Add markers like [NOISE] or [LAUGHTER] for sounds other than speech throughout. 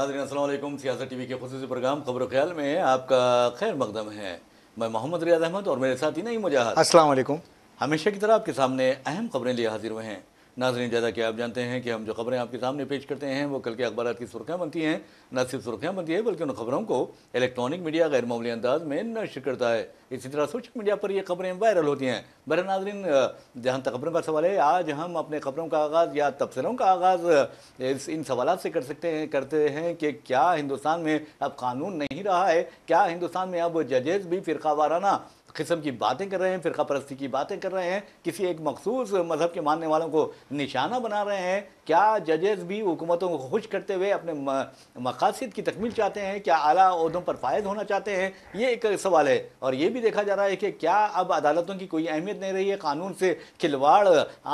नाजरन असल सियासत T V के खसूस प्रोग्राम खबर ख्याल में आपका खैर मकदम है मैं मोहम्मद रियाज अहमद और मेरे साथ ही नहीं मुझे असल हमेशा की तरह आपके सामने अहम खबरें लिए हाजिर हुए हैं नाजरीन जैसा कि आप जानते हैं कि हम जो खबरें आपके सामने पेश करते हैं वो कल के अखबार की सुर्खियाँ बनती हैं न सिर्फ सुर्खियाँ बनती है बल्कि उन खबरों को इलेक्ट्रॉनिक मीडिया गैर मामूली अंदाज में नशर करता है इसी तरह सोशल मीडिया पर ये खबरें वायरल होती हैं बर नाजरीन जहाँ तक खबरों का सवाल है आज हम अपने खबरों का आगाज़ या तबसरों का आगाज़ इस इन सवाल से कर सकते हैं करते हैं कि क्या हिंदुस्तान में अब कानून नहीं रहा है क्या हिंदुस्तान में अब जजेस भी फ़िरका वाराना किस्म की बातें कर रहे हैं फिर परस्ती की बातें कर रहे हैं किसी एक मखसूस मज़हब के मानने वालों को निशाना बना रहे हैं क्या जजेस भी हुकूमतों को खुश करते हुए अपने मकासद की तकमील चाहते हैं क्या अला अहदों पर फायद होना चाहते हैं ये एक सवाल है और ये भी देखा जा रहा है कि क्या अब अदालतों की कोई अहमियत नहीं रही है कानून से खिलवाड़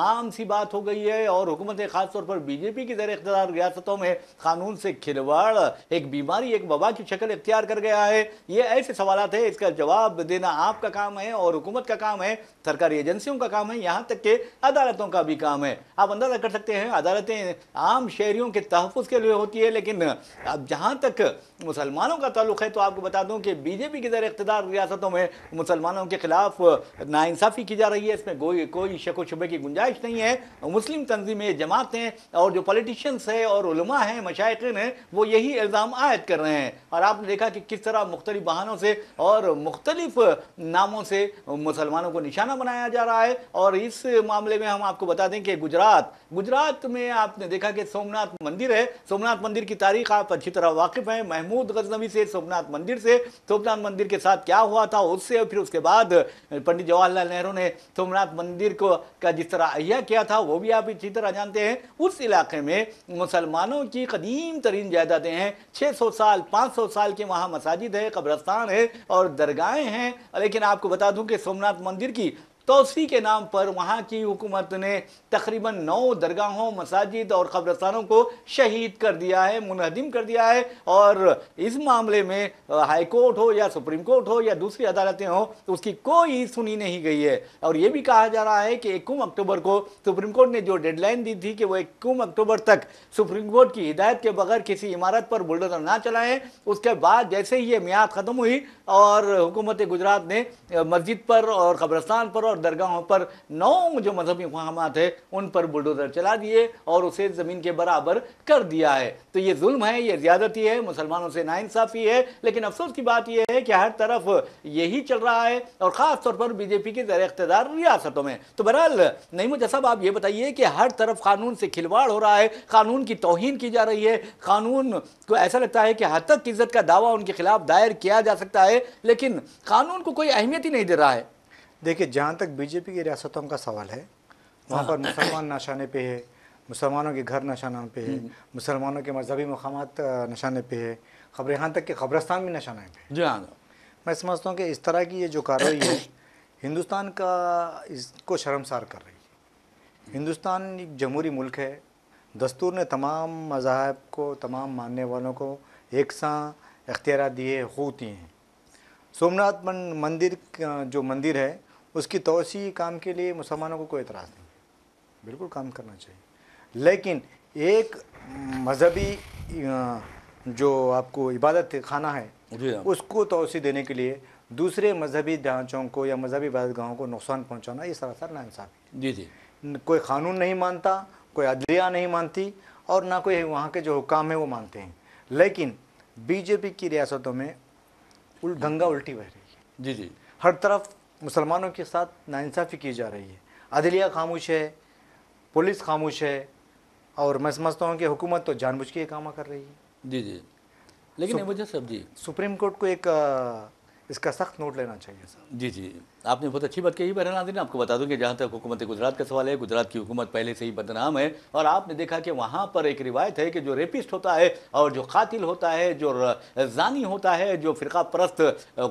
आम सी बात हो गई है और हुकूमतें ख़ासतौर पर बीजेपी की जर इकतदार रियासतों में कानून से खिलवाड़ एक बीमारी एक वबा की शक्ल इख्तियार कर गया है ये ऐसे सवाल है इसका जवाब देना आपका का काम है और हुकूमत का काम है सरकारी एजेंसियों का काम है यहाँ तक के अदालतों का भी काम है आप अंदाजा कर सकते हैं अदालतें आम शहरियों के तहफ़ के लिए होती है लेकिन अब जहाँ तक मुसलमानों का ताल्लुक है तो आपको बता दूं कि बीजेपी की ज़रा इकतदार रियासतों में मुसलमानों के खिलाफ नाइंसाफ़ी की जा रही है इसमें कोई कोई शक व शुबे की गुंजाइश नहीं है मुस्लिम तंजीमें जमातें और जो पॉलिटिशियंस हैं और हैं मशाइन हैं वो यही इल्ज़ाम आयद कर रहे हैं और आपने देखा कि किस तरह मुख्तलि बहानों से और मुख्तलिफ नामों से मुसलमानों को निशाना बनाया जा रहा है और इस मामले में हम आपको बता दें कि गुजरात गुजरात में आपने देखा कि सोमनाथ मंदिर है सोमनाथ मंदिर की तारीख आप अच्छी तरह वाकिफ़ हैं महमूद गजनवी से सोमनाथ मंदिर से सोमनाथ मंदिर के साथ क्या हुआ था उससे फिर उसके बाद पंडित जवाहरलाल नेहरू ने सोमनाथ मंदिर को का जिस तरह अहिया किया था वो भी आप अच्छी तरह जानते हैं उस इलाके में मुसलमानों की कदीम तरीन जायदादें हैं 600 साल 500 साल के वहाँ मसाजिद है कब्रस्तान है और दरगाहें हैं लेकिन आपको बता दूँ कि सोमनाथ मंदिर की तो उसी के नाम पर वहाँ की हुकूमत ने तकरीबन नौ दरगाहों मसाजिद और कब्रस्तानों को शहीद कर दिया है मुनहदिम कर दिया है और इस मामले में हाई कोर्ट हो या सुप्रीम कोर्ट हो या दूसरी अदालतें हों तो उसकी कोई सुनी नहीं गई है और ये भी कहा जा रहा है कि इक्कीस अक्टूबर को सुप्रीम कोर्ट ने जो डेडलाइन दी थी कि वो इक्कीस अक्टूबर तक सुप्रीम कोर्ट की हिदायत के बगैर किसी इमारत पर बुलडोजर ना चलाएं उसके बाद जैसे ही ये मियाद ख़त्म हुई और हुकूमत गुजरात ने मस्जिद पर और कब्रस्तान पर और और दरगाहों पर नौ जो मजहबी अकवामत है उन पर बुलडोज़र चला दिए और उसे ज़मीन के बराबर कर दिया है तो ये जुल्म है ये ज़्यादती है मुसलमानों से नाइंसाफ़ी है लेकिन अफसोस की बात यह है कि हर तरफ यही चल रहा है और ख़ास तौर पर बीजेपी के ज़र इकतदार रियासतों में तो बहरहाल नहीं मुझे जसाब आप ये बताइए कि हर तरफ कानून से खिलवाड़ हो रहा है कानून की तोहन की जा रही है कानून को ऐसा लगता है कि हद तक इज्जत का दावा उनके खिलाफ दायर किया जा सकता है लेकिन कानून को कोई अहमियत ही नहीं दे रहा है देखिए जहाँ तक बीजेपी की रियासतों का सवाल है वहाँ हाँ। पर मुसलमान नशाने पे है मुसलमानों के घर नशाना पे है हम्म। मुसलमानों के मजहबी मकाम नशाने पे है खबर यहाँ तक कि खबरस्तान भी नशाना पे जी हाँ मैं समझता हूँ कि इस तरह की ये जो कार्रवाई है हिंदुस्तान का इसको शर्मसार कर रही है हिंदुस्तान एक जमहूरी मुल्क है दस्तूर ने तमाम मजाहब को तमाम मानने वालों को एक सा इख्तियार दिए हकूक दिए हैं सोमनाथ मंदिर जो मंदिर है उसकी तोसी काम के लिए मुसलमानों को कोई एतराज़ नहीं है बिल्कुल काम करना चाहिए लेकिन एक मजहबी जो आपको इबादत खाना है हाँ। उसको तोसी देने के लिए दूसरे मजहबी ढांचों को या मजहबी इबादत गाहों को नुकसान पहुँचाना ये सरासर है जी जी कोई कानून नहीं मानता कोई अदलिया नहीं मानती और ना कोई वहाँ के जो हुकाम है वो मानते हैं लेकिन बीजेपी की रियासतों में उल गंगा उल्टी बह रही है जी जी हर तरफ मुसलमानों के साथ नासाफ़ी की जा रही है अदलिया खामोश है पुलिस खामोश है और मैं समझता हूँ कि हुकूमत तो जानबूझ के कामा कर रही है जी जी लेकिन वजह सब जी सुप्रीम कोर्ट को एक आ, इसका सख्त नोट लेना चाहिए सर जी जी आपने बहुत अच्छी बात कही बहरहाल नादिन आपको बता दूं कि जहाँ तक हुकूमत गुजरात का सवाल है गुजरात की हुकूमत पहले से ही बदनाम है और आपने देखा कि वहाँ पर एक रिवायत है कि जो रेपिस्ट होता है और जो कातिल होता है जो जानी होता है जो फ़िरका परस्त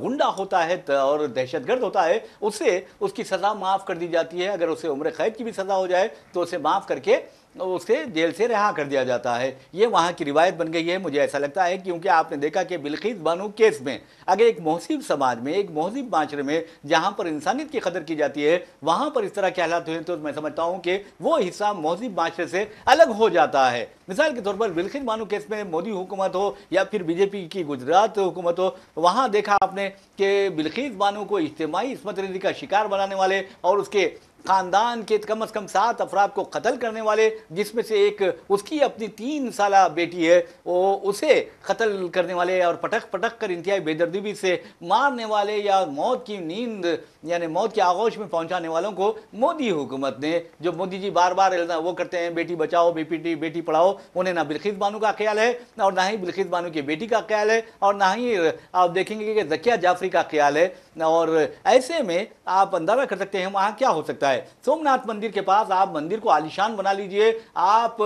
गुंडा होता है और दहशतगर्द होता है उसे उसकी सज़ा माफ़ कर दी जाती है अगर उसे उम्र कैद की भी सज़ा हो जाए तो उसे माफ़ करके उसे जेल से रिहा कर दिया जाता है ये वहाँ की रिवायत बन गई है मुझे ऐसा लगता है क्योंकि आपने देखा कि बिलखीज बानू केस में अगर एक महसिब समाज में एक महसिब माशरे में जहाँ पर इंसानियत की कदर की जाती है वहाँ पर इस तरह के हालात हुए तो मैं समझता हूँ कि वो हिस्सा महसिब माशरे से अलग हो जाता है मिसाल के तौर पर बिलखीज बानू केस में मोदी हुकूमत हो या फिर बीजेपी की गुजरात हुकूमत हो वहाँ देखा आपने कि बिलखीज बानू को इज्तमाही इसमत का शिकार बनाने वाले और उसके खानदान के कम अज कम सात अफराद को कत्ल करने वाले जिसमें से एक उसकी अपनी तीन साल बेटी है वो उसे कत्ल करने वाले और पटक पटक कर इंतहाई बेदर्दी से मारने वाले या मौत की नींद यानी मौत के आगोश में पहुंचाने वालों को मोदी हुकूमत ने जो मोदी जी बार बार वो करते हैं बेटी बचाओ बेटी बेटी पढ़ाओ उन्हें ना बिलखित बानू का ख्याल है और ना ही बिलखित बानू की बेटी का ख्याल है और ना ही आप देखेंगे कि जकिया जाफरी का ख्याल है और ऐसे में आप अंदाजा कर सकते हैं वहाँ क्या हो सकता है सोमनाथ मंदिर के पास आप मंदिर को आलिशान बना लीजिए आप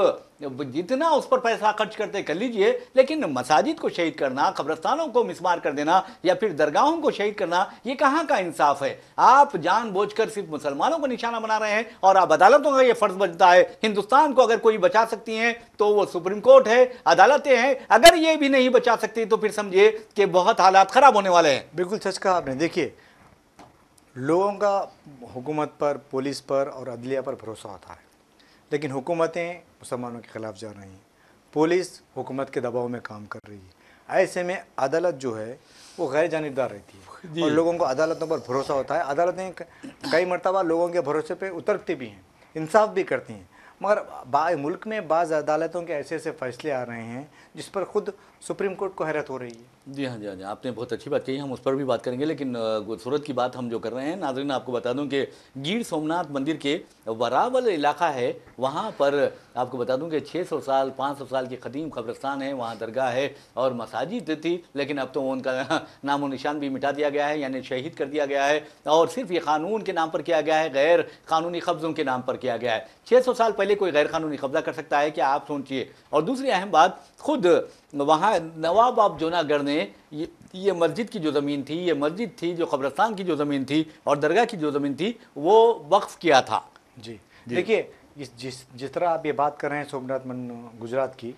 जितना उस पर पैसा खर्च करते कर लीजिए लेकिन मसाजिद को शहीद करना कब्रस्तानों को मिसमार कर देना या फिर दरगाहों को शहीद करना ये कहाँ का इंसाफ है आप कर सिर्फ मुसलमानों को निशाना बना रहे हैं और आप अदालतों का ये फर्ज बनता है हिंदुस्तान को अगर कोई बचा सकती हैं तो वो सुप्रीम कोर्ट है अदालतें हैं अगर ये भी नहीं बचा सकती तो फिर समझिए कि बहुत हालात ख़राब होने वाले हैं बिल्कुल सच कहा आपने देखिए लोगों का हुकूमत पर पुलिस पर और अदलिया पर भरोसा होता है लेकिन हुकूमतें मुसलमानों के ख़िलाफ़ जा रही हैं पुलिस हुकूमत के दबाव में काम कर रही है ऐसे में अदालत जो है वो गैर जानबदार रहती है और लोगों को अदालतों पर भरोसा होता है अदालतें कई मरतबा लोगों के भरोसे पर उतरती भी हैं इंसाफ भी करती हैं मगर मुल्क में बाज़ अदालतों के ऐसे ऐसे फैसले आ रहे हैं जिस पर खुद सुप्रीम कोर्ट को हैरत हो रही है जी हाँ जी हाँ जी हाँ, आपने बहुत अच्छी बात कही हम उस पर भी बात करेंगे लेकिन सूरत की बात हम जो कर रहे हैं नाजरीन आपको बता दूं कि गिर सोमनाथ मंदिर के वरावल इलाका है वहाँ पर आपको बता दूं कि 600 साल 500 साल की कदीम कब्रस्तान है वहाँ दरगाह है और मसाजिद थी लेकिन अब तो उनका [LAUGHS] नामो निशान भी मिटा दिया गया है यानी शहीद कर दिया गया है और सिर्फ ये कानून के नाम पर किया गया है गैर कानूनी कब्ज़ों के नाम पर किया गया है सौ साल पहले कोई गैर कानूनी कब्ज़ा कर सकता है कि आप सोचिए और दूसरी अहम बात खुद वहाँ नवाब आप जोनागढ़ ने ये ये मस्जिद की जो ज़मीन थी ये मस्जिद थी जो कब्रस्तान की जो ज़मीन थी और दरगाह की जो ज़मीन थी वो वक्फ़ किया था जी देखिए इस जिस जिस तरह आप ये बात कर रहे हैं सोमनाथ मन गुजरात की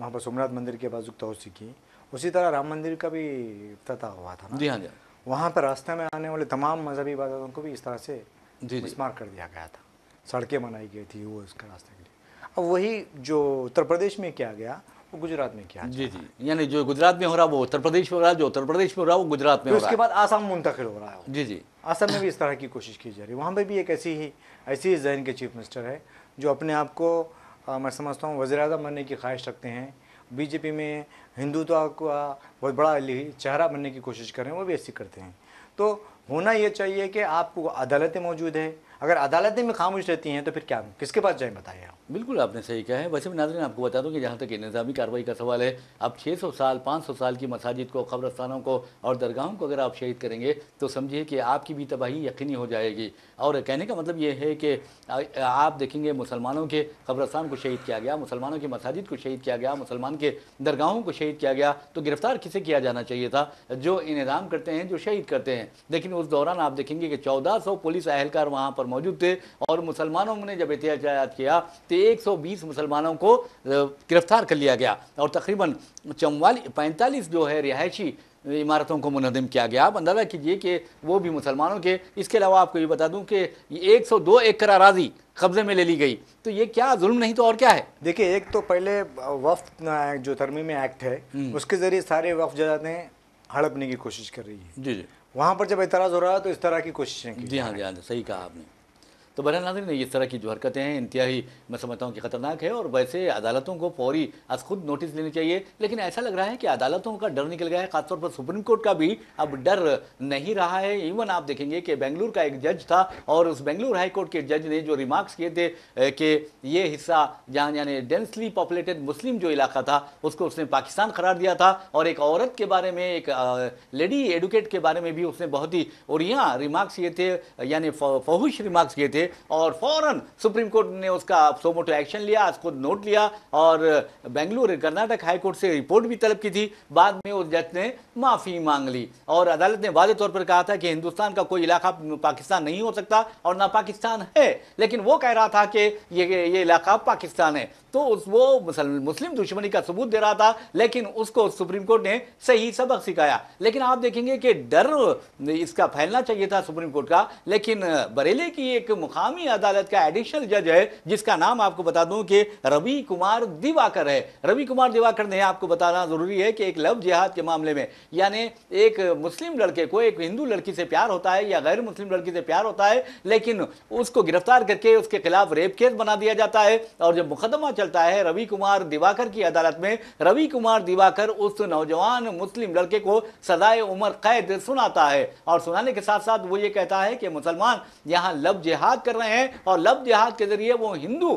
वहाँ पर सोमनाथ मंदिर के बाजू तोसी की उसी तरह राम मंदिर का भी फतह हुआ था ना जी हाँ जी हाँ। वहाँ पर रास्ते में आने वाले तमाम मजहबी इबादतों को भी इस तरह से स्मार कर दिया गया था सड़कें बनाई गई थी वो इसके रास्ते के लिए अब वही जो उत्तर प्रदेश में किया गया वो तो गुजरात में किया जी जी यानी जो गुजरात में हो रहा वो उत्तर प्रदेश में हो रहा है जो उत्तर प्रदेश में हो रहा वो गुजरात में उसके बाद आसाम मुंतकिल हो रहा है जी जी आसाम में भी इस तरह की कोशिश की जा रही है वहाँ पर भी एक ऐसी ही ऐसी ही जहन के चीफ मिनिस्टर है जो अपने आप को मैं समझता हूँ वजी अजम बनने की ख्वाहिश रखते हैं बीजेपी में हिंदुत्व तो का बहुत बड़ा चेहरा बनने की कोशिश कर रहे हैं वो भी ऐसी करते हैं तो होना ये चाहिए कि आपको अदालतें मौजूद हैं अगर अदालतें में खामोश रहती हैं तो फिर क्या किसके पास जाए बताइए आप बिल्कुल आपने सही कहा है वैसे भी नाजरन आपको बता दूं कि जहाँ तक निज़ामी कार्रवाई का सवाल है आप 600 साल 500 साल की मसाजिद को कब्रस्तानों को और दरगाहों को अगर आप शहीद करेंगे तो समझिए कि आपकी भी तबाही यकीनी हो जाएगी और कहने का मतलब ये है कि आप देखेंगे मुसलमानों के कब्रस्तान को शहीद किया गया मुसलमानों की मसाजिद को शहीद किया गया मुसलमान के दरगाहों को शहीद किया गया तो गिरफ़्तार किसे किया जाना चाहिए था जो इंतजाम करते हैं जो शहीद करते हैं लेकिन उस दौरान आप देखेंगे कि चौदह पुलिस अहलकार वहाँ पर मौजूद थे और मुसलमानों ने जब एहतियात किया तो से 120 मुसलमानों को गिरफ्तार कर लिया गया और तकरीबन चौवालीस पैंतालीस जो है रिहायशी इमारतों को मुनदम किया गया आप अंदाज़ा कीजिए कि वो भी मुसलमानों के इसके अलावा आपको ये बता दूं कि 102 एकड़ आराजी कब्ज़े में ले ली गई तो ये क्या जुल्म नहीं तो और क्या है देखिए एक तो पहले वफ्त जो तरमीम एक्ट है हम्म। उसके ज़रिए सारे वफ्त जजातें हड़पने की कोशिश कर रही है जी जी वहाँ पर जब एतराज़ हो रहा है तो इस तरह की कोशिशें की जी हाँ जी हाँ सही कहा आपने तो बहर नाजरीन इस तरह की जो हरकतें हैं इंतहाई मैं समझता हूँ कि ख़तरनाक है और वैसे अदालतों को फौरी आज खुद नोटिस लेनी चाहिए लेकिन ऐसा लग रहा है कि अदालतों का डर निकल गया है खासतौर पर सुप्रीम कोर्ट का भी अब डर नहीं रहा है इवन आप देखेंगे कि बेंगलुरु का एक जज था और उस बेंगलुरु हाईकोर्ट के जज ने जो रिमार्क्स किए थे कि ये हिस्सा जहाँ यानी डेंसली पॉपुलेटेड मुस्लिम जो इलाका था उसको उसने पाकिस्तान करार दिया था और एक औरत के बारे में एक लेडी एडुकेट के बारे में भी उसने बहुत ही और यहाँ रिमार्क्स किए थे यानी फहुश रिमार्क्स किए थे और फौरन सुप्रीम कोर्ट ने उसका सोमोटो एक्शन लिया आज खुद नोट लिया और बेंगलुरु कर्नाटक हाईकोर्ट से रिपोर्ट भी तलब की थी बाद में उस जज ने माफ़ी मांग ली और अदालत ने वादे तौर पर कहा था कि हिंदुस्तान का कोई इलाका पाकिस्तान नहीं हो सकता और ना पाकिस्तान है लेकिन वो कह रहा था कि ये ये इलाका पाकिस्तान है तो उस वो मुस्लिम दुश्मनी का सबूत दे रहा था लेकिन उसको सुप्रीम कोर्ट ने सही सबक सिखाया लेकिन आप देखेंगे कि डर इसका फैलना चाहिए था सुप्रीम कोर्ट का लेकिन बरेली की एक मुकामी अदालत का एडिशनल जज है जिसका नाम आपको बता दूं कि रवि कुमार दिवाकर है रवि कुमार दिवाकर ने आपको बताना ज़रूरी है कि एक लव जिहाद के मामले में यानी एक मुस्लिम लड़के को एक हिंदू लड़की से प्यार होता है या गैर मुस्लिम लड़की से प्यार होता है लेकिन उसको गिरफ्तार करके उसके खिलाफ रेप केस बना दिया जाता है और जब मुकदमा चलता है रवि कुमार दिवाकर की अदालत में रवि कुमार दिवाकर उस नौजवान मुस्लिम लड़के को सदाए उम्र कैद सुनाता है और सुनाने के साथ साथ वो ये कहता है कि मुसलमान यहाँ लब जिहाद कर रहे हैं और लब जिहाद के जरिए वो हिंदू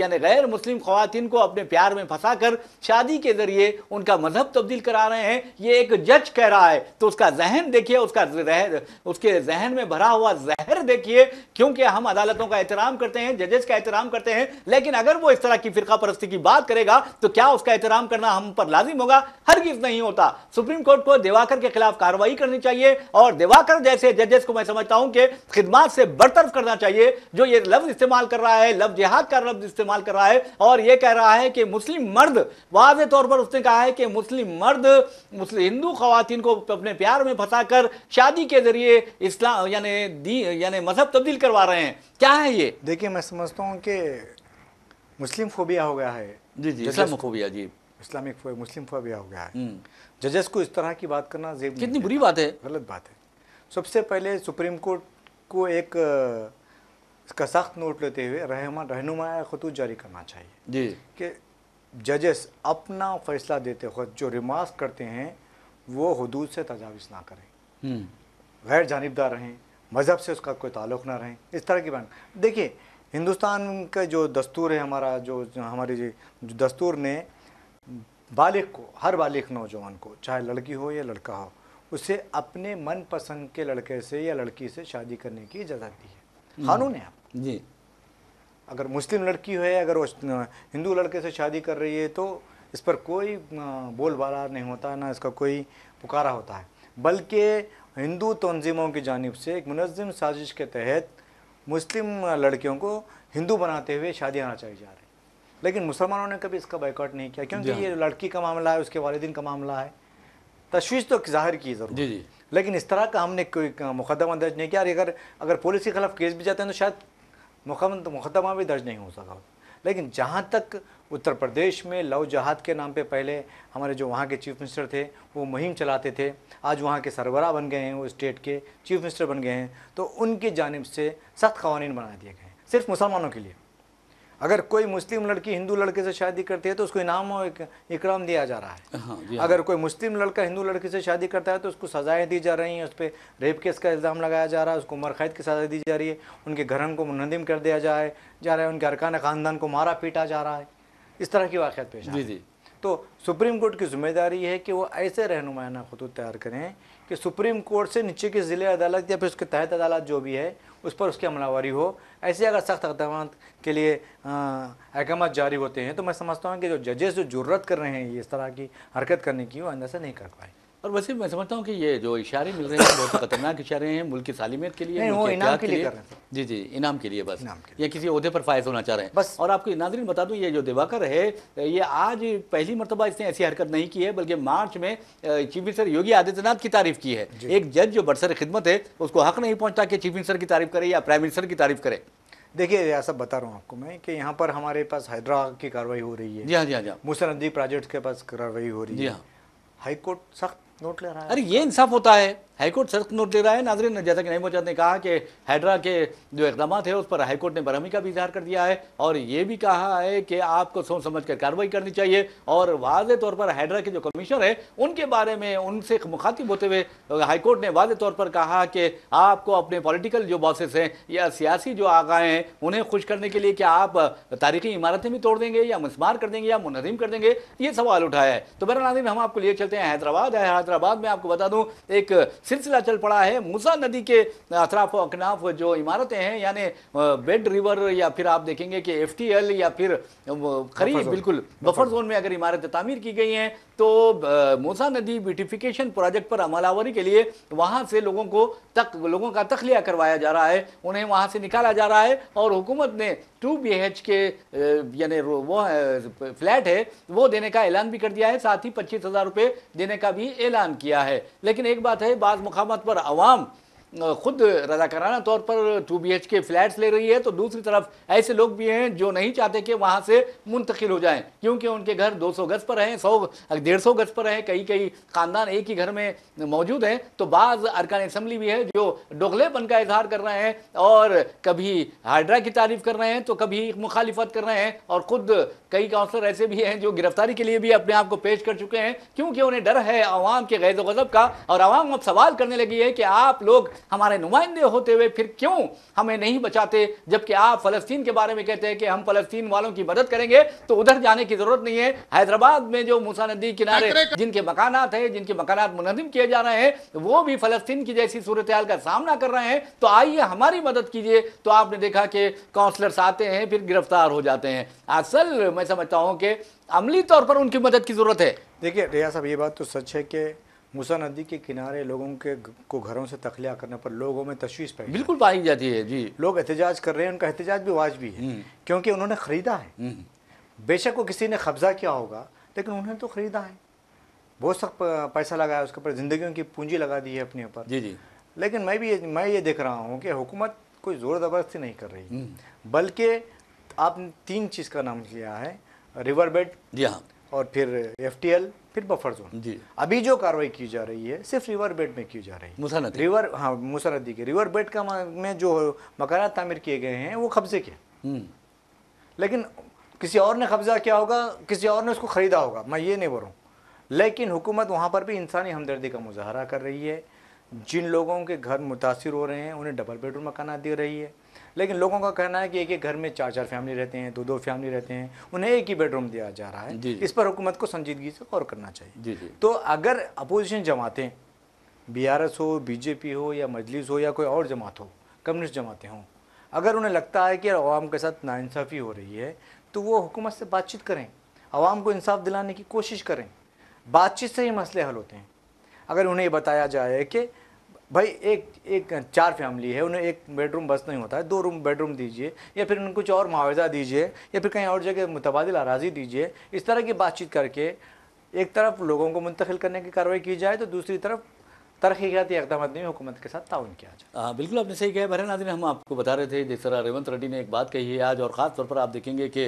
यानी गैर मुस्लिम खुवान को अपने प्यार में फंसा कर शादी के जरिए उनका मजहब तब्दील करा रहे हैं ये एक जज कह रहा है तो उसका जहन देखिए उसका जहर उसके जहन में भरा हुआ जहर देखिए क्योंकि हम अदालतों का एहतराम करते हैं जजेस का एहतराम करते हैं लेकिन अगर वो इस तरह की फिरका परस्ती की बात करेगा तो क्या उसका एहतराम करना हम पर लाजिम होगा हर हरगिज नहीं होता सुप्रीम कोर्ट को देवाकर के खिलाफ कार्रवाई करनी चाहिए और देवाकर जैसे जजेस को मैं समझता हूं कि खिदमात से बरतरफ करना चाहिए जो ये लफ्ज इस्तेमाल कर रहा है लफ्ज जिहाद का लफ्ज इस्तेमाल कर रहा है और यह कह रहा है कि मुस्लिम मर्द वाज तौर पर उसने कहा है कि मुस्लिम मर्द मुस्लिम हिंदू खातन को अपने प्यार में फंसाकर शादी के जरिए इस्लाम यानी यानी मजहब तब्दील करवा रहे हैं क्या है ये देखिए मैं समझता हूँ कि मुस्लिम फोबिया हो गया है जी जी इस्लाम फोबिया जी इस्लामिक फोबिया मुस्लिम फोबिया हो गया है हम्म। जजेस को इस तरह की बात करना जेब कितनी बुरी बात है गलत बात है सबसे पहले सुप्रीम कोर्ट को एक इसका सख्त नोट लेते हुए रहमा रहनुमा खतूत जारी करना चाहिए जी कि जजेस अपना फैसला देते वक्त जो रिमार्क करते हैं वो हदूद से तजावीज़ ना करें हम्म। गैर जानबदार रहें मज़हब से उसका कोई ताल्लुक़ ना रहें इस तरह की बात देखिए हिंदुस्तान का जो दस्तूर है हमारा जो, हमारी जो दस्तूर ने बालिक को हर बालिक नौजवान को चाहे लड़की हो या लड़का हो उसे अपने मनपसंद के लड़के से या लड़की से शादी करने की इजाज़त दी है हम्म। कानून है आप जी अगर मुस्लिम लड़की है अगर वो हिंदू लड़के से शादी कर रही है तो इस पर कोई बोलबाला नहीं होता ना इसका कोई पुकारा होता है बल्कि हिंदू तंजीमों की जानब से एक मुनज़म साजिश के तहत मुस्लिम लड़कियों को हिंदू बनाते हुए शादी आना चाहिए जा रही लेकिन मुसलमानों ने कभी इसका बाइकआउट नहीं किया क्योंकि हाँ। ये लड़की का मामला है उसके वालदिन का मामला है तशवीश तो जाहिर की ज़रूर जी जी लेकिन इस तरह का हमने कोई मुकदमा दर्ज नहीं किया अगर अगर पुलिस के खिलाफ केस भी जाते हैं तो शायद मुकदमा भी दर्ज नहीं हो सका लेकिन जहाँ तक उत्तर प्रदेश में लव जहाद के नाम पे पहले हमारे जो वहाँ के चीफ मिनिस्टर थे वो मुहिम चलाते थे आज वहाँ के सरबरा बन गए हैं वो स्टेट के चीफ मिनिस्टर बन गए हैं तो उनकी जानब से सख्त कवानीन बना दिए गए सिर्फ मुसलमानों के लिए अगर कोई मुस्लिम लड़की हिंदू लड़के से शादी करती है तो उसको इनाम और इकराम दिया जा रहा है हाँ, हाँ, अगर कोई मुस्लिम लड़का हिंदू लड़के से शादी करता है तो उसको सज़ाएं दी जा रही हैं उस पर रेप केस का इल्ज़ाम लगाया जा रहा है उसको उमर कैद की सज़ा दी जा रही है उनके घरन को मुनदिम कर दिया जा रहा है जा रहा है उनके अरकान ख़ानदान को मारा पीटा जा रहा है इस तरह की वाक़ पेश जी जी तो सुप्रीम कोर्ट की जिम्मेदारी है कि वो ऐसे रहनुमाना खतूत तैयार करें कि सुप्रीम कोर्ट से नीचे की ज़िले अदालत या फिर उसके तहत अदालत जो भी है उस पर उसकी अमलावरी हो ऐसे अगर सख्त अकदाम के लिए अहकाम जारी होते हैं तो मैं समझता हूँ कि जो जजेस जो जरूरत कर रहे हैं इस तरह की हरकत करने की वो अंदाजा नहीं कर पाएंगे और वैसे मैं समझता हूँ कि ये जो इशारे मिल रहे हैं बहुत खतरनाक इशारे हैं मुल्क की सालिमियत के लिए वो इनाम के, लिए, जी जी इनाम के लिए बस या किसी अहदे पर फायज होना चाह रहे हैं बस और आपको नाजरीन बता दूँ ये जो दिवाकर है ये आज पहली मरतबा इसने ऐसी हरकत नहीं की है बल्कि मार्च में चीफ मिनिस्टर योगी आदित्यनाथ की तारीफ की है एक जज जो बरसर खिदमत है उसको हक नहीं पहुँचता कि चीफ मिनिस्टर की तारीफ करे या प्राइम मिनिस्टर की तारीफ करे देखिए यह सब बता रहा हूँ आपको मैं कि यहाँ पर हमारे पास हैदराबाद की कार्रवाई हो रही है जी हाँ जी हाँ जी हाँ। मुसरदी प्रोजेक्ट के पास कार्रवाई हो रही है हाँ। कोर्ट सख्त नोट ले रहा है अरे ये इंसाफ होता है हाईकोर्ट सख्त नोट दे रहा है नाजरीन जैसा कि नई मोजद ने कहा कि हैडरा के जो इकदाम है उस पर हाईकोर्ट ने बरहमी का भी इजहार कर दिया है और ये भी कहा है कि आपको सोच समझ कर कार्रवाई करनी चाहिए और वाज तौर पर हैडरा के जो कमिश्नर है उनके बारे में उनसे मुखातिब होते हुए हाईकोर्ट ने वाज तौर पर कहा कि आपको अपने पॉलिटिकल जो बॉसेस हैं या सियासी जो आगाएँ हैं उन्हें खुश करने के लिए क्या आप तारीखी इमारतें भी तोड़ देंगे या मसमार कर देंगे या मुनजिम कर देंगे ये सवाल उठाया है तो बहरा नाजिन हम आपको लिए चलते हैं हैदराबाद है हैदराबाद में आपको बता दूँ एक सिलसिला चल पड़ा है मूसा नदी के अतराफ अकनाफ जो इमारतें हैं यानी बेड रिवर या फिर आप देखेंगे कि एफ या फिर खरीफ बिल्कुल बफर जोन में अगर इमारतें तामीर की गई हैं तो मोसा नदी ब्यूटिफिकेशन प्रोजेक्ट पर अमलावरी के लिए वहाँ से लोगों को तक लोगों का तखलिया करवाया जा रहा है उन्हें वहाँ से निकाला जा रहा है और हुकूमत ने टू बी एच के यानी वो फ्लैट है वो देने का ऐलान भी कर दिया है साथ ही पच्चीस हज़ार रुपये देने का भी ऐलान किया है लेकिन एक बात है बाज़ मकाम पर आवाम खुद रजाकाराना तौर पर टू बी के फ्लैट्स ले रही है तो दूसरी तरफ ऐसे लोग भी हैं जो नहीं चाहते कि वहाँ से मुंतकिल हो जाएं क्योंकि उनके घर 200 गज पर हैं 100 डेढ़ सौ गज पर हैं कई कई ख़ानदान एक ही घर में मौजूद हैं तो बाज़ अरकान इसम्बली भी है जो डोगलेपन का इजहार कर रहे हैं और कभी हाइड्रा की तारीफ कर रहे हैं तो कभी मुखालिफत कर रहे हैं और ख़ुद कई काउंसलर ऐसे भी हैं जो गिरफ्तारी के लिए भी अपने आप को पेश कर चुके हैं क्योंकि उन्हें डर है आवाम के गैज़ गज़ब का और आवाम अब सवाल करने लगी है कि आप लोग हमारे नुमाइंदे होते हुए फिर क्यों हमें नहीं बचाते जबकि आप फ़लस्तीन के बारे में कहते हैं कि हम फ़लस्तीन वालों की मदद करेंगे तो उधर जाने की ज़रूरत नहीं है हैदराबाद में जो मूसा नदी किनारे जिनके मकान है जिनके मकान मुनदम किए जा रहे हैं वो भी फ़लस्तीन की जैसी सूरत का सामना कर रहे हैं तो आइए हमारी मदद कीजिए तो आपने देखा कि काउंसलर्स आते हैं फिर गिरफ्तार हो जाते हैं असल मैं समझता हूँ कि अमली तौर पर उनकी मदद की ज़रूरत है देखिए रिया साहब ये बात तो सच है कि मूसा नदी के किनारे लोगों के को घरों से तखलिया करने पर लोगों में तशवीश पाई बिल्कुल पाई जाती है जी लोग एहतजाज कर रहे हैं उनका एहतजाज भी वाजबी है हम्म। क्योंकि उन्होंने ख़रीदा है हम्म। बेशक वो किसी ने कब्ज़ा किया होगा लेकिन उन्होंने तो ख़रीदा है बहुत सख्त पैसा लगाया उसके ऊपर ज़िंदगी की पूंजी लगा दी है अपने ऊपर जी जी लेकिन मैं भी मैं ये देख रहा हूँ कि हुकूमत कोई ज़ोर ज़बरदस्ती नहीं कर रही हम्म। बल्कि आपने तीन चीज़ का नाम लिया है रिवर बेड जी हाँ और फिर एफ फिर बफर जोन जी अभी जो कार्रवाई की जा रही है सिर्फ रिवर बेड में की जा रही है मुसा नदी रिवर हाँ मुसा नदी के रिवर बेड का में जो मकाना तामीर किए गए हैं वो कब्जे के हम्म। लेकिन किसी और ने कब्जा किया होगा किसी और ने उसको ख़रीदा होगा मैं ये नहीं बोल रहा हूँ लेकिन हुकूमत वहाँ पर भी इंसानी हमदर्दी का मुजाहरा कर रही है जिन लोगों के घर मुतासर हो रहे हैं उन्हें डबल बेडरूम मकाना दे रही है लेकिन लोगों का कहना है कि एक एक घर में चार चार फैमिली रहते हैं दो दो फैमिली रहते हैं उन्हें एक ही बेडरूम दिया जा रहा है इस पर हुकूमत को संजीदगी से गौर करना चाहिए जी जी। तो अगर अपोजिशन जमातें बी हो बीजेपी हो या मजलिस हो या कोई और जमात हो कम्युनिस्ट जमातें हों अगर उन्हें लगता है कि अवाम के साथ नाानसाफ़ी हो रही है तो वो हुकूमत से बातचीत करें आवाम को इंसाफ दिलाने की कोशिश करें बातचीत से ही मसले हल होते हैं अगर उन्हें बताया जाए कि भाई एक एक चार फैमिली है उन्हें एक बेडरूम बस नहीं होता है दो रूम बेडरूम दीजिए या फिर उन्हें कुछ और मुआवजा दीजिए या फिर कहीं और जगह मुतबाद आराजी दीजिए इस तरह की बातचीत करके एक तरफ लोगों को मुंतकिल करने की कार्रवाई की जाए तो दूसरी तरफ तरक्याती इकदाम में हुकूमत के साथ ताउन किया जाए हाँ बिल्कुल आपने सही कहा बहर नादिन हम आपको बता रहे थे जिस तरह रेवंत रेड्डी ने एक बात कही है आज और ख़ास तौर पर आप देखेंगे कि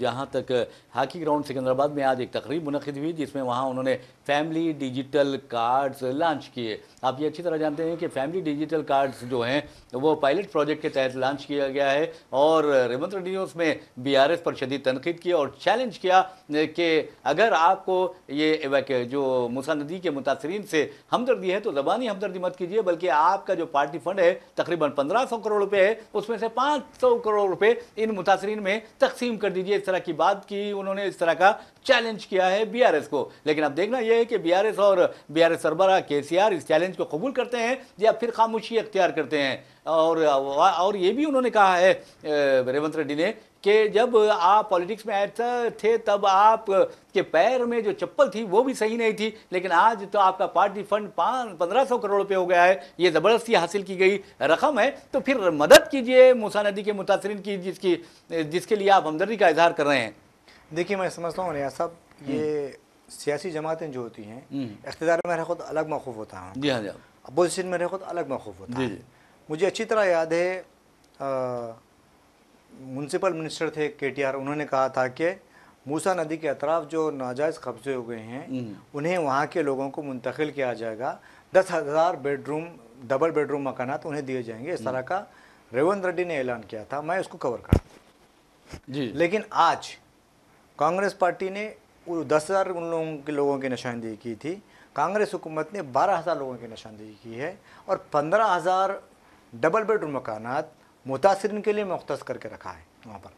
जहाँ तक हॉकी ग्राउंड सिकंदराबाद में आज एक तकरीब मुनद हुई जिसमें वहाँ उन्होंने फैमिली डिजिटल कार्ड्स लॉन्च किए आप ये अच्छी तरह जानते हैं कि फैमिली डिजिटल कार्ड्स जो हैं वो पायलट प्रोजेक्ट के तहत लॉन्च किया गया है और रेवंत रेड्डी ने उसमें बी आर एस पर शदीद तनकीद की और चैलेंज किया कि अगर आपको ये जो मूसा नदी के मुतासरीन से हमदर्द हमदर्दी है तो ज़बानी हमदर्दी मत कीजिए बल्कि आपका जो पार्टी फंड है तकरीबन पंद्रह सौ करोड़ रुपए है उसमें से पाँच सौ करोड़ रुपए इन मुतासरी में तकसीम कर दीजिए इस तरह की बात की उन्होंने इस तरह का चैलेंज किया है बीआरएस को लेकिन अब देखना यह है कि बीआरएस और बी आर एस सरबरा केसीआर इस चैलेंज को कबूल करते हैं या फिर खामोशी अख्तियार करते हैं और और ये भी उन्होंने कहा है रेवंत रेड्डी ने कि जब आप पॉलिटिक्स में आए थे तब आप के पैर में जो चप्पल थी वो भी सही नहीं थी लेकिन आज तो आपका पार्टी फंड पाँच पंद्रह सौ करोड़ रुपये हो गया है ये ज़बरदस्ती हासिल की गई रकम है तो फिर मदद कीजिए मूसा नदी के मुतासरीन की जिसकी जिसके लिए आप हमदर्दी का इजहार कर रहे हैं देखिए मैं समझता हूँ रिया साहब ये हम्म। सियासी जमातें जो होती हैं हम्म। इकतदार में रह खुद अलग मौकूफ़ होता है जी हाँ जी हाँ। अपोजिशन में रह खुद अलग मौकूफ़ होता है मुझे अच्छी तरह याद है म्यूनसिपल मिनिस्टर थे के उन्होंने कहा था कि मूसा नदी के अतराफ जो नाजायज़ कब्जे हो गए हैं हम्म। उन्हें वहाँ के लोगों को मुंतकिल किया जाएगा दस हज़ार बेडरूम डबल बेडरूम मकाना उन्हें दिए जाएंगे इस तरह हम्म। का रेवंत रेड्डी ने ऐलान किया था मैं उसको कवर कर जी लेकिन आज कांग्रेस पार्टी ने दस हज़ार उन लोगों के लोगों की निशानदेही की थी कांग्रेस हुकूमत ने बारह हज़ार लोगों की निशानदेही की है और पंद्रह हज़ार डबल बेडरूम मकानात मुतासरन के लिए मुख्त करके रखा है वहाँ पर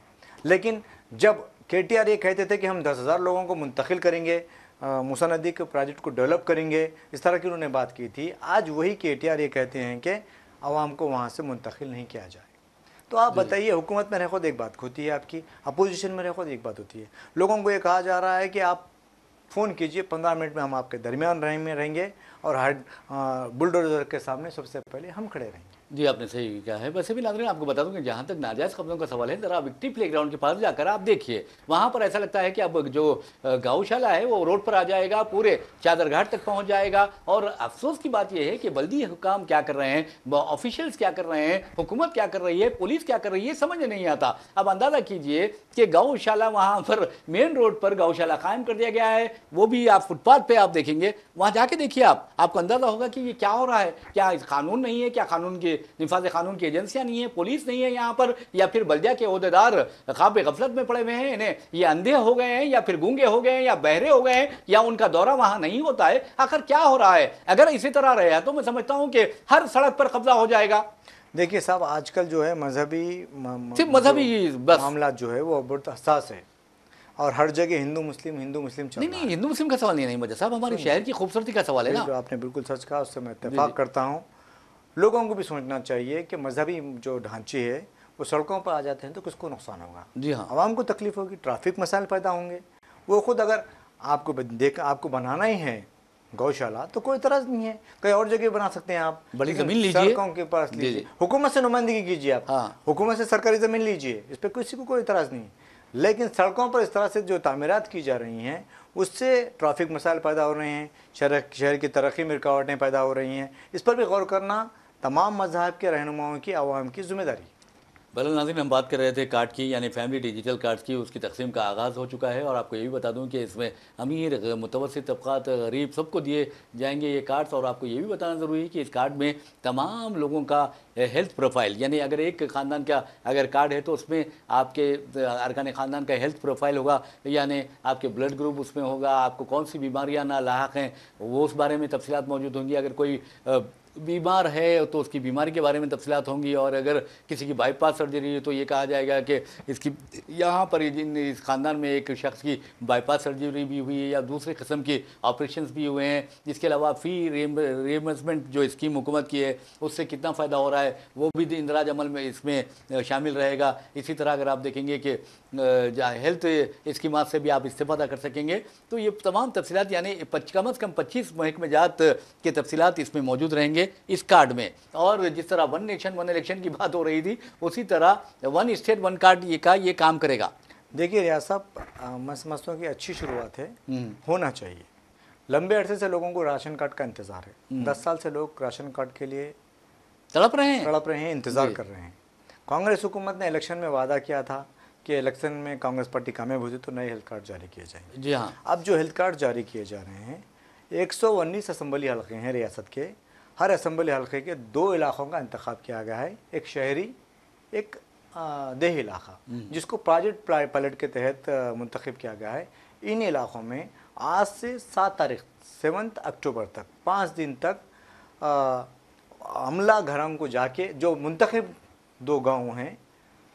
लेकिन जब के टी आर ये कहते थे कि हम दस हज़ार लोगों को मुंतकिल करेंगे मूसा नदी के प्रोजेक्ट को डेवलप करेंगे इस तरह की उन्होंने बात की थी आज वही के टी आर ये कहते हैं कि आवाम को वहाँ से मुंतकिल नहीं किया जाए तो आप बताइए हुकूमत में रह खुद एक बात होती है आपकी अपोजिशन में रह खुद एक बात होती है लोगों को ये कहा जा रहा है कि आप फ़ोन कीजिए पंद्रह मिनट में हम आपके दरमियान रहेंगे और हर बुलडोजर के सामने सबसे पहले हम खड़े रहेंगे जी आपने सही कहा है वैसे भी नागरिक आपको बता दूं कि जहाँ तक नाजायज़ कब्ज़ों का सवाल है ज़रा विक्टी प्ले ग्राउंड के पास जाकर आप देखिए वहाँ पर ऐसा लगता है कि अब जो गौशाला है वो रोड पर आ जाएगा पूरे चादर घाट तक पहुँच जाएगा और अफसोस की बात यह है कि बल्दी हुकाम क्या कर रहे हैं ऑफिशल्स क्या कर रहे हैं हुकूमत क्या कर रही है पुलिस क्या कर रही है समझ नहीं आता अब अंदाज़ा कीजिए कि गौशाला वहाँ पर मेन रोड पर गौशाला कायम कर दिया गया है वो भी आप फुटपाथ पर आप देखेंगे वहाँ जाके देखिए आपको अंदाज़ा होगा कि ये क्या हो रहा है क्या कानून नहीं है क्या कानून के नफाज कानून की एजेंसियाँ नहीं है पुलिस नहीं है यहाँ पर या फिर बल्दिया के अहदेदार खाब गफलत में पड़े हुए हैं इन्हें ये अंधे हो गए हैं या फिर गूंगे हो गए हैं या बहरे हो गए हैं या उनका दौरा वहाँ नहीं होता है आखिर क्या हो रहा है अगर इसी तरह रहे तो मैं समझता हूँ कि हर सड़क पर कब्जा हो जाएगा देखिए साहब आजकल जो है मजहबी सिर्फ मजहबी मामला जो है वो बहुत हसास है और हर जगह हिंदू मुस्लिम हिंदू मुस्लिम चल नहीं नहीं हिंदू मुस्लिम का सवाल नहीं नहीं मजा साहब हमारे तो शहर की खूबसूरती का सवाल है ना आपने बिल्कुल सच कहा उससे मैं इतफाक करता हूँ लोगों को भी सोचना चाहिए कि मजहबी जो ढांचे है वो सड़कों पर आ जाते हैं तो किसको नुकसान होगा जी हाँ आवाम को तकलीफ होगी ट्रैफिक मसाइल पैदा होंगे वो खुद अगर आपको देख आपको बनाना ही है गौशाला तो कोई तरह नहीं है कहीं और जगह बना सकते हैं आप बड़ी जमीन लीजिए सड़कों के पास लीजिए हुकूमत से नुमाइंदगी कीजिए आप हाँ। हुकूमत से सरकारी ज़मीन लीजिए इस पर किसी को कोई इतराज़ नहीं है लेकिन सड़कों पर इस तरह से जो तमीरत की जा रही हैं उससे ट्रैफिक मसाइल पैदा हो रहे हैं शहर शहर की तरक्की में रुकावटें पैदा हो रही हैं इस पर भी गौर करना तमाम मजहब के रहनुमाओं की आवाम की जिम्मेदारी बल नाजिन हम बात कर रहे थे कार्ड की यानी फैमिली डिजिटल कार्ड की उसकी तकसीम का आगाज़ हो चुका है और आपको ये भी बता दूं कि इसमें अमीर मुतवस तबक़ात गरीब सबको दिए जाएंगे ये कार्ड्स और आपको ये भी बताना ज़रूरी है कि इस कार्ड में तमाम लोगों का हेल्थ प्रोफाइल यानी अगर एक ख़ानदान का अगर कार्ड है तो उसमें आपके अरकान ख़ानदान का हेल्थ प्रोफाइल होगा यानी आपके ब्लड ग्रुप उसमें होगा आपको कौन सी बीमारियाँ ना लाक हैं वो उस बारे में तफसीत मौजूद होंगी अगर कोई बीमार है तो उसकी बीमारी के बारे में तफसलत होंगी और अगर किसी की बाईपास सर्जरी है तो ये कहा जाएगा कि इसकी यहाँ पर इस ख़ानदान में एक शख्स की बाईपास सर्जरी भी हुई है या दूसरे किस्म के ऑपरेशन भी हुए हैं इसके अलावा फ़ी रेमसमेंट जो स्कीम हुकूमत की है उससे कितना फ़ायदा हो रहा है वो भी इंदराज अमल में इसमें शामिल रहेगा इसी तरह अगर आप देखेंगे कि हेल्थ स्कीम से भी आप इस्तेफादा कर सकेंगे तो ये तमाम तफसीत यानी कम अज़ कम पच्चीस महकमजात के तफसीत इसमें मौजूद रहेंगे इस कार्ड में और जिस तरह वन नेशन वन इलेक्शन की बात हो रही थी उसी तरह वन स्टेट वन कार्ड ये का ये काम करेगा देखिए रिया साहब मैं समझता हूँ कि अच्छी शुरुआत है हम्म। होना चाहिए लंबे अरसे से लोगों को राशन कार्ड का इंतज़ार है हम्म। दस साल से लोग राशन कार्ड के लिए तड़प रहे हैं तड़प रहे हैं इंतज़ार कर रहे हैं कांग्रेस हुकूमत ने इलेक्शन में वादा किया था कि इलेक्शन में कांग्रेस पार्टी कामयाब होती तो नए हेल्थ कार्ड जारी किए जाएंगे जी हाँ अब जो हेल्थ कार्ड जारी किए जा रहे हैं एक सौ उन्नीस असम्बली हल्के हैं रियासत के हर असम्बली हलके के दो इलाक़ों का इंतखब किया गया है एक शहरी एक देही इलाका हम्म। जिसको प्रोजेक्ट पलट के तहत मंतखब किया गया है इन इलाक़ों में आज से सात तारीख सेवन्थ अक्टूबर तक पाँच दिन तक अमला घरों को जाके जो मंतखब दो गांव हैं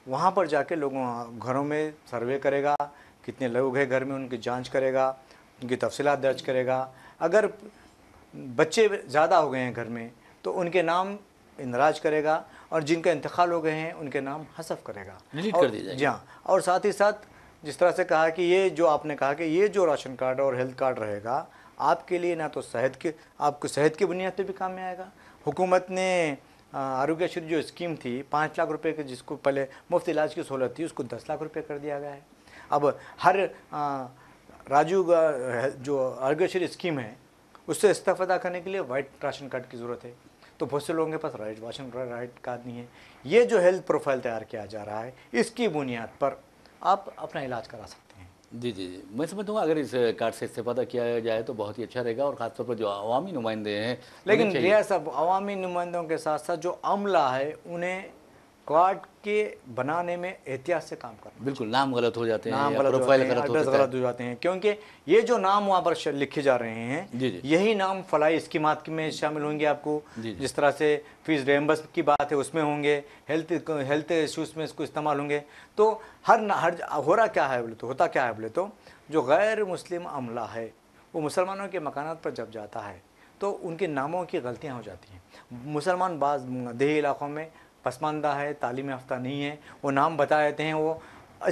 वहाँ पर जाके लोगों घरों में सर्वे करेगा कितने लोग हैं घर में उनकी जांच करेगा उनकी तफसीत दर्ज करेगा अगर बच्चे ज़्यादा हो गए हैं घर में तो उनके नाम इंदराज करेगा और जिनका इंतकाल हो गए हैं उनके नाम हसफ करेगा कर जी हाँ और साथ ही साथ जिस तरह से कहा कि ये जो आपने कहा कि ये जो राशन कार्ड और हेल्थ कार्ड रहेगा आपके लिए ना तो सेहत के आपको सेहत की बुनियाद पर भी काम में आएगा हुकूमत ने आरोग्यश्री जो स्कीम थी पाँच लाख रुपए के जिसको पहले मुफ्त इलाज की सहूलत थी उसको दस लाख रुपए कर दिया गया है अब हर राजू जो आरोग्यश्री स्कीम है उससे अदा करने के लिए वाइट राशन कार्ड की ज़रूरत है तो बहुत से लोगों के पास राइट राशन राइट कार्ड नहीं है ये जो हेल्थ प्रोफाइल तैयार किया जा रहा है इसकी बुनियाद पर आप अपना इलाज करा सकते हैं जी जी जी मैं समझता हूँ अगर इस कार्ड से इस्तीफा किया जाए तो बहुत ही अच्छा रहेगा और ख़ासतौर पर जो अवामी नुमाइंदे हैं लेकिन रिया सब अवामी नुमाइंदों के साथ साथ जो अमला है उन्हें कार्ड के बनाने में एहतियात से काम करना बिल्कुल नाम गलत हो जाते हैं नाम गलत प्रोफाइल गलत, हैं, गलत हो जाते हैं क्योंकि ये जो नाम वहाँ पर लिखे जा रहे हैं जी जी। यही नाम फलाई मात में शामिल होंगे आपको जी जिस तरह से फीस रेम्बर्स की बात है उसमें होंगे हेल्थ हेल्थ इश्यूज में इसको इस्तेमाल होंगे तो हर हर हो रहा क्या है बोले तो होता क्या है बोले तो जो गैर मुस्लिम अमला है वो मुसलमानों के मकाना पर जब जाता है तो उनके नामों की गलतियाँ हो जाती हैं मुसलमान बाज देही इलाकों में पसमानदा है तालीम याफ्ता नहीं है वो नाम बता देते हैं वो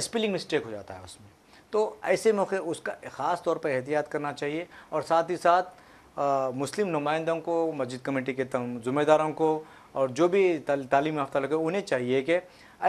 स्पेलिंग मिस्टेक हो जाता है उसमें तो ऐसे मौके उसका ख़ास तौर पर एहतियात करना चाहिए और साथ ही साथ मुस्लिम नुमाइंदों को मस्जिद कमेटी के ज़िम्मेदारों को और जो भी तालीम याफ्ता लोग उन्हें चाहिए कि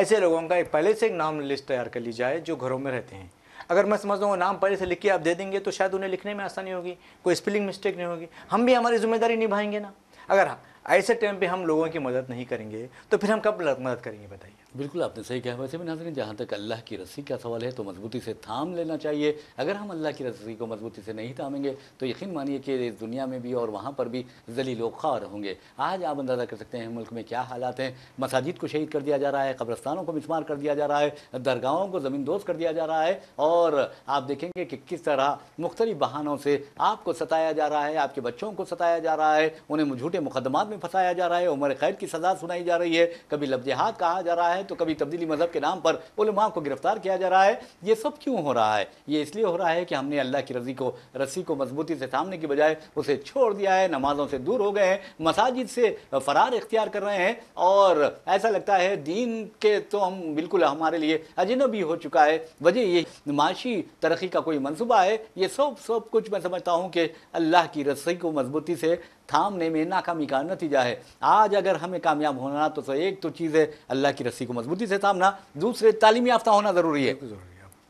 ऐसे लोगों का एक पहले से एक नाम लिस्ट तैयार कर ली जाए जो घरों में रहते हैं अगर मैं समझता हूँ नाम पहले से लिख के आप दे देंगे तो शायद उन्हें लिखने में आसानी होगी कोई स्पेलिंग मिस्टेक नहीं होगी हम भी हमारी जिम्मेदारी निभाएंगे ना अगर ऐसे टाइम पे हम लोगों की मदद नहीं करेंगे तो फिर हम कब मदद करेंगे बताइए बिल्कुल आपने सही कहा वैसे भी नाजरीन जहाँ तक अल्लाह की रस्सी का सवाल है तो मजबूती से थाम लेना चाहिए अगर हम अल्लाह की रस्सी को मजबूती से नहीं थामेंगे तो यकीन मानिए कि इस दुनिया में भी और वहाँ पर भी जली लोग खार होंगे आज आप अंदाज़ा कर सकते हैं मुल्क में क्या हालात हैं मसाजिद को शहीद कर दिया जा रहा है कब्रस्तानों को मिसमार कर दिया जा रहा है दरगाहों को ज़मीन दोस्त कर दिया जा रहा है और आप देखेंगे कि किस तरह मुख्तलि बहानों से आपको सताया जा रहा है आपके बच्चों को सताया जा रहा है उन्हें झूठे मुकदमा में में फंसाया जा रहा है उमर खैर की सजा सुनाई जा रही है कभी हाथ कहा जा रहा है तो कभी तब्दीली मजहब के नाम पर उलमा को गिरफ्तार किया जा रहा है ये सब क्यों हो रहा है ये इसलिए हो रहा है कि हमने अल्लाह की रजी को रस्सी को मजबूती से सामने की बजाय उसे छोड़ दिया है नमाजों से दूर हो गए हैं मसाजिद से फरार इख्तियार कर रहे हैं और ऐसा लगता है दीन के तो हम बिल्कुल हमारे लिए अजनबी हो चुका है वजह ये माशी तरक्की का कोई मनसूबा है ये सब सब कुछ मैं समझता हूँ कि अल्लाह की रस्सी को मजबूती से थामने में नाकामी का नतीजा नतीजा है आज अगर हमें कामयाब होना तो, सर एक तो चीज़ है अल्लाह की रस्सी को मजबूती से सामना दूसरे तालीम याफ्ता होना ज़रूरी है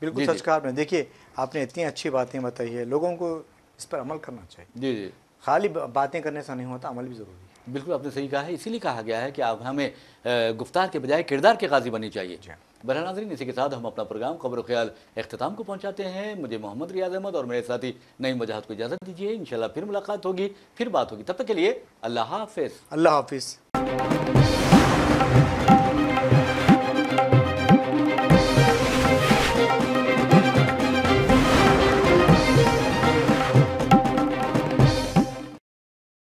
बिल्कुल सच कहा आपने देखिए आपने इतनी अच्छी बातें बताई है लोगों को इस पर अमल करना चाहिए जी जी खाली बातें करने से नहीं होता अमल भी ज़रूरी है बिल्कुल आपने सही कहा है इसीलिए कहा गया है कि आप हमें गुफ्तार के बजाय किरदार के गाजी बननी चाहिए हाँ। बरह नाजरीन इसी के साथ हम अपना प्रोग्राम खबर ख्याल अख्ताम को पहुँचाते हैं मुझे मोहम्मद रियाज अहमद और मेरे साथी नई वजाहत को इजाज़त दीजिए इन फिर मुलाकात होगी फिर बात होगी तब तक के लिए अल्लाह हाफिज़ अल्लाह हाफिज़